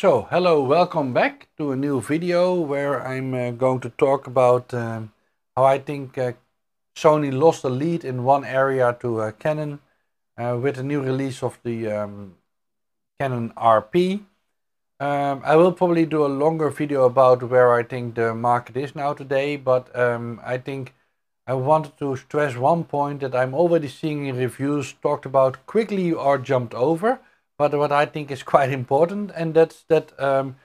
So, hello, welcome back to a new video where I'm uh, going to talk about um, how I think uh, Sony lost the lead in one area to uh, Canon uh, with the new release of the um, Canon RP. Um, I will probably do a longer video about where I think the market is now today, but um, I think I wanted to stress one point that I'm already seeing in reviews talked about quickly or jumped over but what I think is quite important, and that's that um,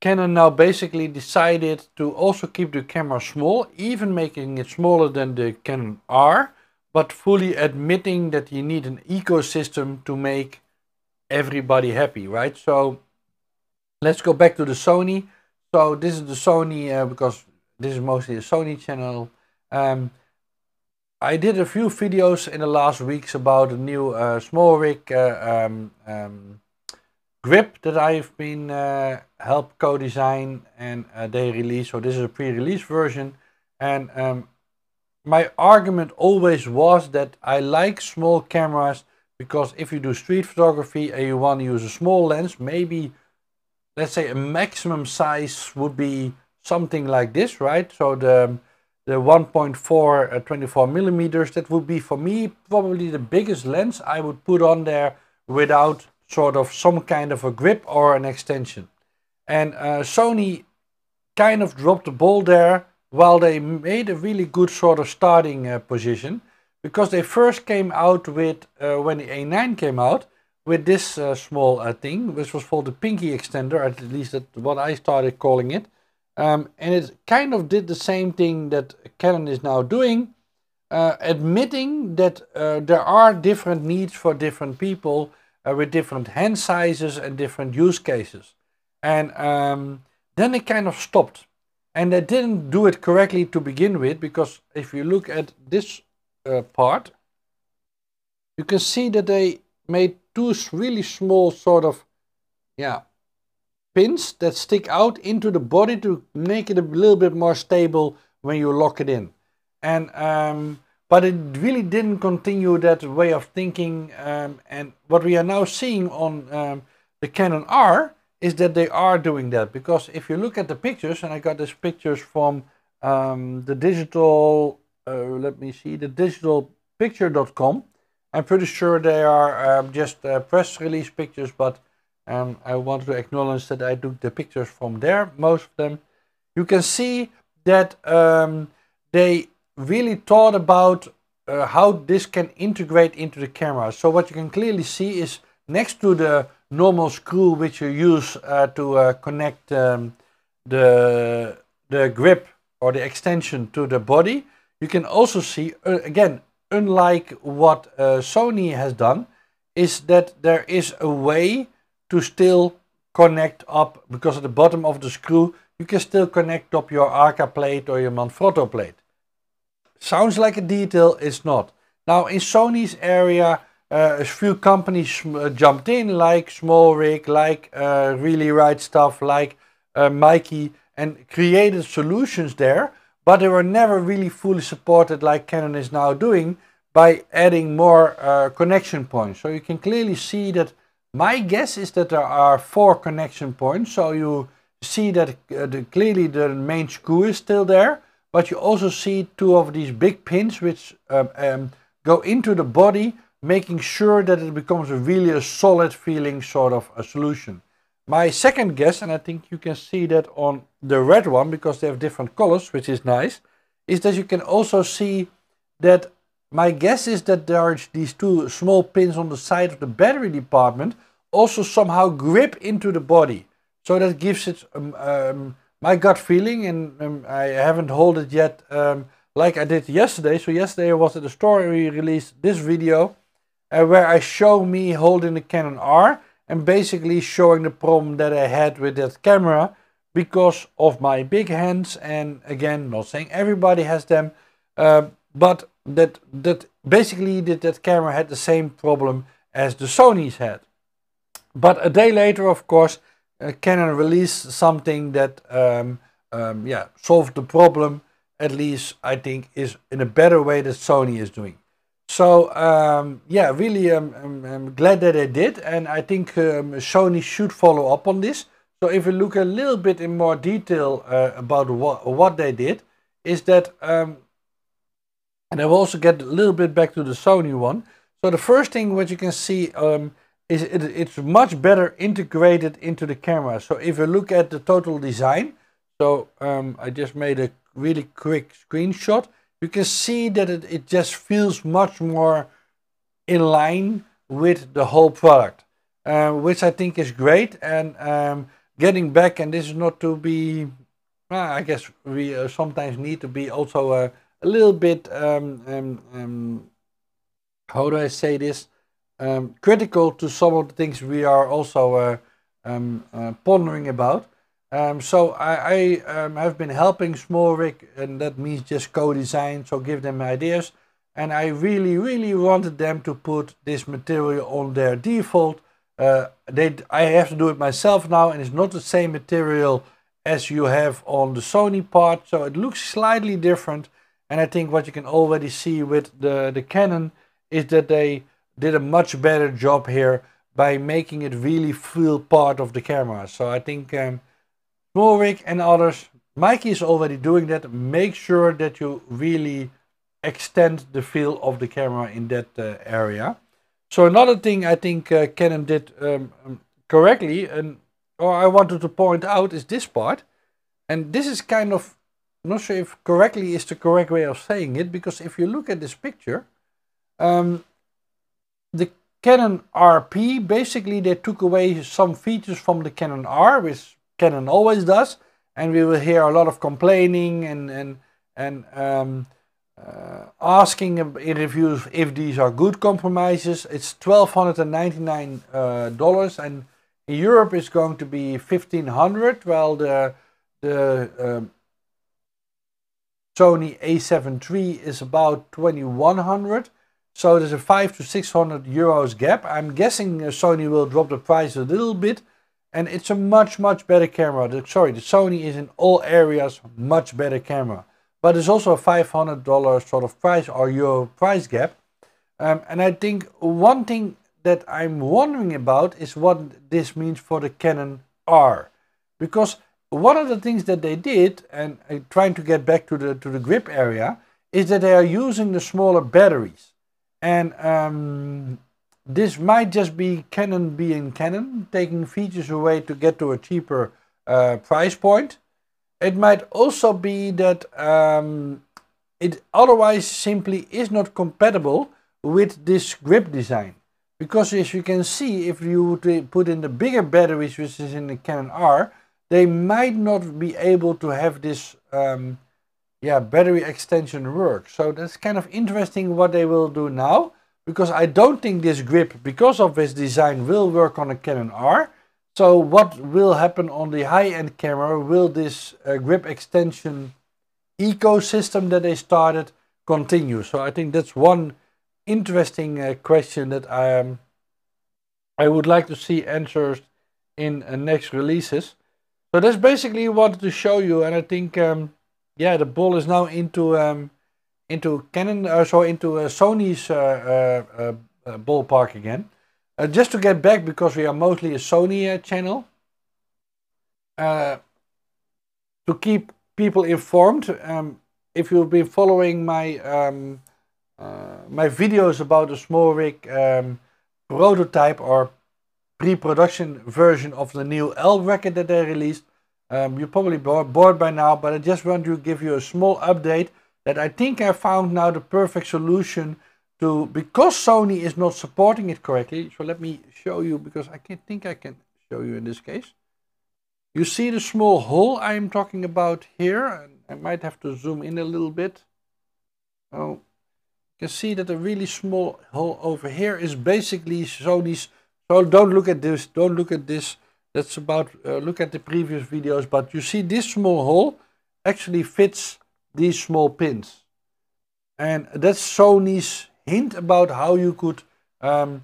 Canon now basically decided to also keep the camera small, even making it smaller than the Canon R, but fully admitting that you need an ecosystem to make everybody happy, right? So let's go back to the Sony. So this is the Sony, uh, because this is mostly a Sony channel. Um, I did a few videos in the last weeks about a new uh, small rig uh, um, um, grip that I've been uh, helped co-design and uh, they released. So this is a pre-release version. And um, my argument always was that I like small cameras because if you do street photography and you want to use a small lens, maybe let's say a maximum size would be something like this, right? So the um, the 1.4 uh, 24 millimeters. That would be for me probably the biggest lens I would put on there without sort of some kind of a grip or an extension. And uh, Sony kind of dropped the ball there while they made a really good sort of starting uh, position because they first came out with uh, when the A9 came out with this uh, small uh, thing which was called the pinky extender at least that's what I started calling it um, and it kind of did the same thing that Canon is now doing, uh, admitting that uh, there are different needs for different people uh, with different hand sizes and different use cases. And um, then it kind of stopped. And they didn't do it correctly to begin with, because if you look at this uh, part, you can see that they made two really small sort of, yeah, pins that stick out into the body to make it a little bit more stable when you lock it in. And um, But it really didn't continue that way of thinking. Um, and what we are now seeing on um, the Canon R is that they are doing that. Because if you look at the pictures, and I got these pictures from um, the digital, uh, let me see, the digitalpicture.com. I'm pretty sure they are um, just uh, press release pictures, but and I want to acknowledge that I took the pictures from there, most of them. You can see that um, they really thought about uh, how this can integrate into the camera. So what you can clearly see is next to the normal screw which you use uh, to uh, connect um, the, the grip or the extension to the body, you can also see, uh, again, unlike what uh, Sony has done, is that there is a way to still connect up because at the bottom of the screw you can still connect up your Arca plate or your Manfrotto plate. Sounds like a detail, it's not. Now in Sony's area uh, a few companies uh, jumped in like Small Rig, like uh, Really Right Stuff, like uh, Mikey and created solutions there but they were never really fully supported like Canon is now doing by adding more uh, connection points. So you can clearly see that my guess is that there are four connection points, so you see that uh, the, clearly the main screw is still there, but you also see two of these big pins which um, um, go into the body, making sure that it becomes a really a solid feeling sort of a solution. My second guess, and I think you can see that on the red one because they have different colors, which is nice, is that you can also see that my guess is that there are these two small pins on the side of the battery compartment also somehow grip into the body. So that gives it um, um, my gut feeling, and um, I haven't hold it yet um, like I did yesterday. So yesterday I was at the store and we released this video uh, where I show me holding the Canon R and basically showing the problem that I had with that camera because of my big hands and again not saying everybody has them uh, but that that basically that, that camera had the same problem as the Sony's had. But a day later, of course, uh, Canon released something that um, um, yeah solved the problem. At least I think is in a better way that Sony is doing. So um, yeah, really, I'm, um, I'm, um, I'm, um, glad that they did, and I think Sony should follow up on this. So if we look a little bit in more detail uh, about what what they did, is that and I will also get a little bit back to the Sony one. So the first thing what you can see um, is it, it's much better integrated into the camera. So if you look at the total design, so um, I just made a really quick screenshot, you can see that it, it just feels much more in line with the whole product, uh, which I think is great. And um, getting back, and this is not to be, well, uh, I guess we uh, sometimes need to be also uh, a little bit, um, um, um, how do I say this, um, critical to some of the things we are also uh, um, uh, pondering about. so I, I have been helping Small Rig, and that means just co-design, so give them ideas. And I really, really wanted them to put this material on their default uh, they, I have to do it myself now and it's not the same material as you have on the Sony part so it looks slightly different and I think what you can already see with the, the Canon is that they did a much better job here by making it really feel part of the camera. So I think um, Norwick and others, Mikey is already doing that. Make sure that you really extend the feel of the camera in that uh, area. So another thing I think uh, Canon did um, um correctly, and or I wanted to point out, is this part. And this is kind of I'm not sure if correctly is the correct way of saying it, because if you look at this picture, um, the Canon RP, basically they took away some features from the Canon R, which Canon always does, and we will hear a lot of complaining and, and, and um, uh, asking in reviews if these are good compromises. It's $1,299 uh, and in Europe it's going to be 1500 while the, the um, Sony a7 III is about 2100 so there's a 5 to 600 euros gap. I'm guessing uh, Sony will drop the price a little bit and it's a much much better camera. The, sorry, the Sony is in all areas much better camera. But there's also a $500 sort of price or euro price gap. Um, and I think one thing that I'm wondering about is what this means for the Canon R. Because one of the things that they did, and uh, trying to get back to the, to the grip area, is that they are using the smaller batteries. And um, this might just be Canon being Canon, taking features away to get to a cheaper uh, price point. It might also be that um, it otherwise simply is not compatible with this grip design. Because as you can see, if you put in the bigger batteries, which is in the Canon R, they might not be able to have this um, yeah, battery extension work. So that's kind of interesting what they will do now, because I don't think this grip, because of its design, will work on a Canon R. So what will happen on the high-end camera? Will this uh, grip extension ecosystem that they started continue? So I think that's one interesting uh, question that I, um, I would like to see answered in uh, next releases. So that's basically what I wanted to show you, and I think um, yeah, the ball is now into um, into Canon, uh, so into uh, Sony's uh, uh, uh, uh ballpark again. just to get back because we are mostly a Sony channel. to keep people informed, um, if you've been following my um, my videos about the small rig um, prototype or pre-production version of the new L record that they released. Um, you're probably bored by now, but I just want to give you a small update that I think I found now the perfect solution to, because Sony is not supporting it correctly. So let me show you, because I can think I can show you in this case. You see the small hole I am talking about here, and I might have to zoom in a little bit. Oh, you can see that a really small hole over here is basically Sony's so don't look at this, don't look at this. That's about, uh, look at the previous videos, but you see this small hole actually fits these small pins. And that's Sony's hint about how you could um,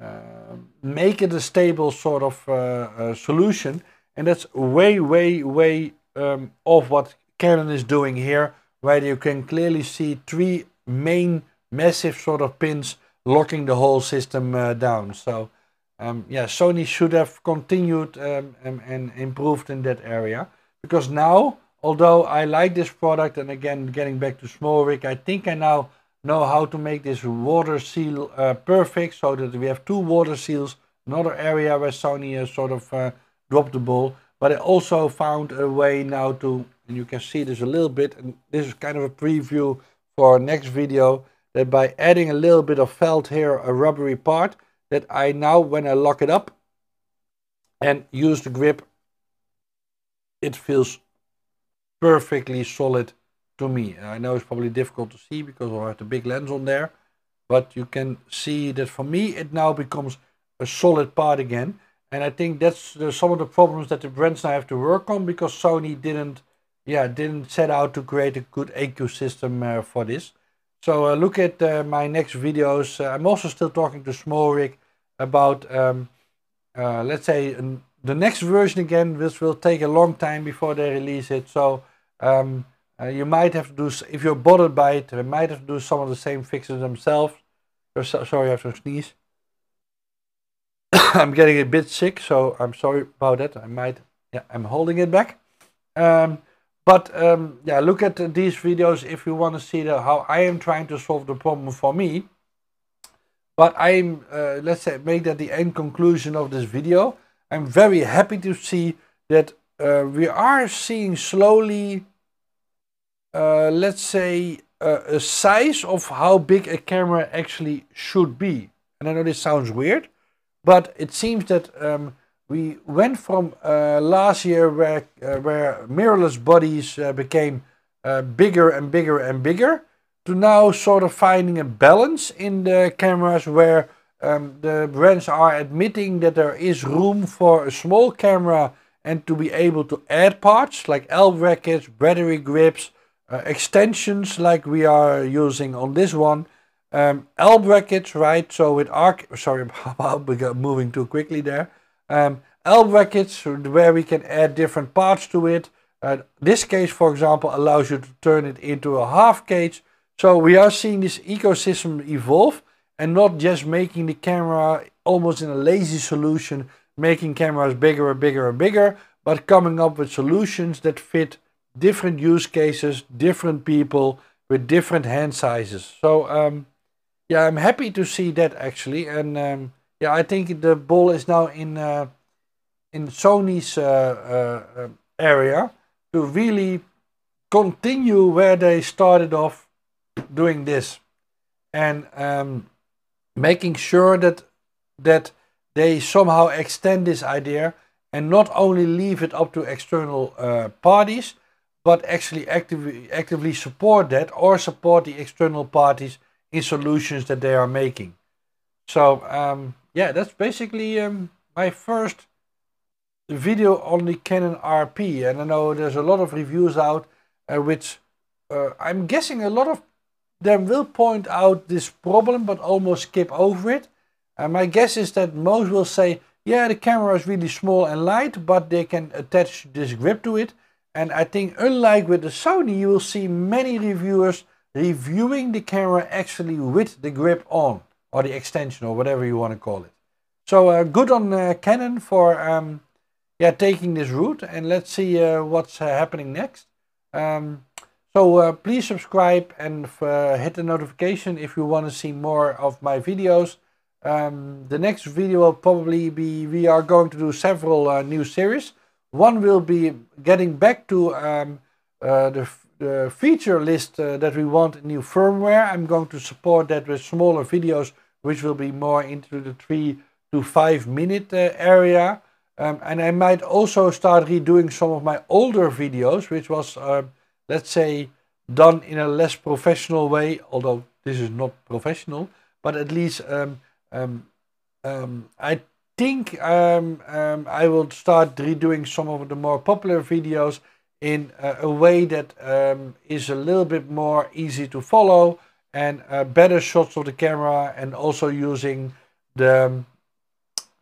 uh, make it a stable sort of uh, uh, solution. And that's way, way, way um, of what Canon is doing here, where you can clearly see three main massive sort of pins locking the whole system uh, down. So um, yeah, Sony should have continued um, and, and, improved in that area because now, although I like this product, and again getting back to small rig, I think I now know how to make this water seal uh, perfect so that we have two water seals. Another area where Sony has sort of uh, dropped the ball, but I also found a way now to, and you can see this a little bit, and this is kind of a preview for our next video that by adding a little bit of felt here, a rubbery part, that I now, when I lock it up and use the grip, it feels perfectly solid to me. I know it's probably difficult to see because I have the big lens on there, but you can see that for me it now becomes a solid part again. And I think that's the, some of the problems that the brands now have to work on because Sony didn't, yeah, didn't set out to create a good ecosystem uh, for this. So uh, look at uh, my next videos. Uh, I'm also still talking to Smorik about, um, let's say, an, the next version again, which will take a long time before they release it. So um, uh, you might have to do, if you're bothered by it, They might have to do some of the same fixes themselves. So, sorry, I have to sneeze. I'm getting a bit sick, so I'm sorry about that. I might, yeah, I'm holding it back. Um, but um, yeah, look at these videos if you want to see the, how I am trying to solve the problem for me. But I'm, uh, let's say, make that the end conclusion of this video. I'm very happy to see that uh, we are seeing slowly, uh, let's say, uh, a size of how big a camera actually should be. And I know this sounds weird, but it seems that um, we went from uh, last year where, uh, where mirrorless bodies uh, became uh, bigger and bigger and bigger to now sort of finding a balance in the cameras where um, the brands are admitting that there is room for a small camera and to be able to add parts like L brackets, battery grips, uh, extensions like we are using on this one. Um, L brackets, right? So with arc, sorry about moving too quickly there um, L brackets where we can add different parts to it. Uh, this cage, for example, allows you to turn it into a half cage. So we are seeing this ecosystem evolve and not just making the camera almost in a lazy solution, making cameras bigger and bigger and bigger, but coming up with solutions that fit different use cases, different people with different hand sizes. So um, yeah, I'm happy to see that actually. And um, yeah, I think the ball is now in uh, in Sony's uh, uh, area to really continue where they started off doing this and um, making sure that that they somehow extend this idea and not only leave it up to external uh, parties but actually actively actively support that or support the external parties in solutions that they are making. So um, yeah, that's basically um, my first video on the Canon RP. And I know there's a lot of reviews out uh, which uh, I'm guessing a lot of them will point out this problem but almost skip over it. And my guess is that most will say, yeah, the camera is really small and light, but they can attach this grip to it. And I think unlike with the Sony, you will see many reviewers reviewing the camera actually with the grip on or the extension or whatever you want to call it. So uh, good on uh, Canon for um, yeah taking this route and let's see uh, what's uh, happening next. Um, so uh, please subscribe and uh, hit the notification if you want to see more of my videos. Um, the next video will probably be we are going to do several new series. One will be getting back to um, the the uh, feature list uh, that we want in new firmware. I'm going to support that with smaller videos, which will be more into the three to five minute uh, area. Um, and I might also start redoing some of my older videos, which was, uh, let's say, done in a less professional way, although this is not professional, but at least um, um, um I think um, I will start redoing some of the more popular videos in a, uh, a way that um, is a little bit more easy to follow and uh, better shots of the camera and also using the, um,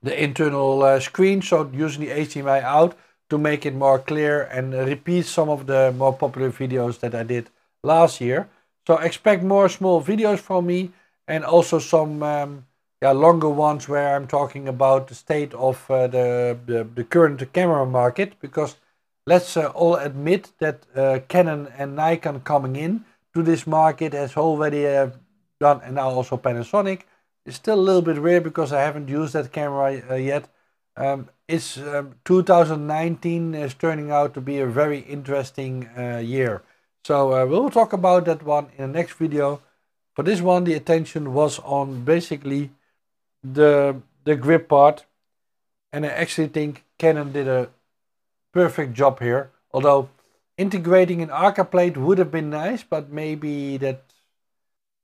the internal uh, screen, so using the HDMI out to make it more clear and repeat some of the more popular videos that I did last year. So expect more small videos from me and also some um, yeah, longer ones where I'm talking about the state of uh, the, the, the, current camera market because let's uh, all admit that uh, Canon and Nikon coming in to this market has already uh, done, and now also Panasonic. It's still a little bit rare because I haven't used that camera uh, yet. Um, it's um, 2019 is turning out to be a very interesting uh, year. So uh, we'll talk about that one in the next video. For this one, the attention was on basically the the grip part. And I actually think Canon did a perfect job here. Although integrating an Arca plate would have been nice, but maybe that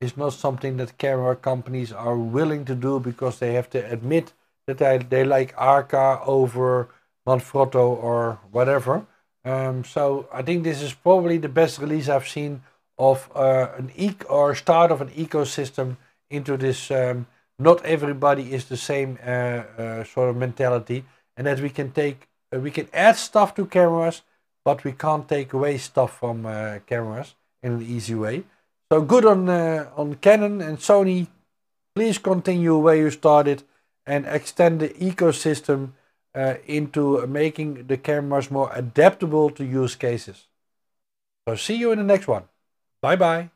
is not something that camera companies are willing to do because they have to admit that they, they like Arca over Manfrotto or whatever. Um, so I think this is probably the best release I've seen of uh, an eco or start of an ecosystem into this. Um, not everybody is the same uh, uh, sort of mentality, and that we can take uh, we can add stuff to cameras, but we can't take away stuff from uh, cameras in an easy way. So good on, uh, on Canon and Sony. Please continue where you started and extend the ecosystem uh, into making the cameras more adaptable to use cases. So see you in the next one. Bye bye.